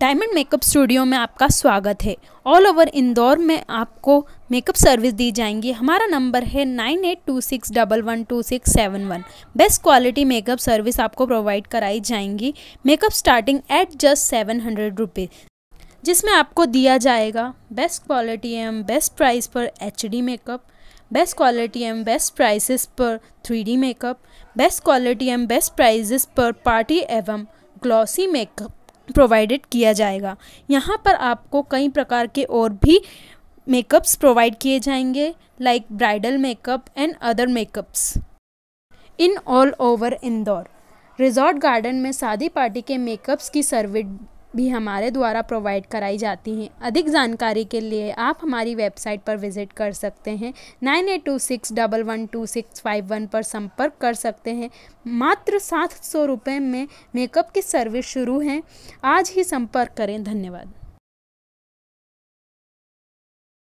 diamond makeup studio में आपका स्वागत है ऑल ओवर इंदौर में आपको मेकअप सर्विस दी जाएंगी हमारा नंबर है nine eight two six double one two six seven one best quality makeup service आपको प्रोवाइड कराई जाएंगी makeup starting at just seven hundred rupees जिसमें आपको दिया जाएगा best quality and best price पर एच makeup best quality and best prices पर three makeup best quality and best prices पर पार्टी एवं ग्लॉसी मेकअप प्रोवाइडेड किया जाएगा यहाँ पर आपको कई प्रकार के और भी मेकअप्स प्रोवाइड किए जाएंगे like bridal makeup and other makeups in all over Indore resort garden में शादी पार्टी के मेकअप्स की सर्विस भी हमारे द्वारा प्रोवाइड कराई जाती हैं अधिक जानकारी के लिए आप हमारी वेबसाइट पर विजिट कर सकते हैं nine eight two six double one two six five one पर संपर्क कर सकते हैं मात्र सात सौ रुपये में मेकअप की सर्विस शुरू है आज ही संपर्क करें धन्यवाद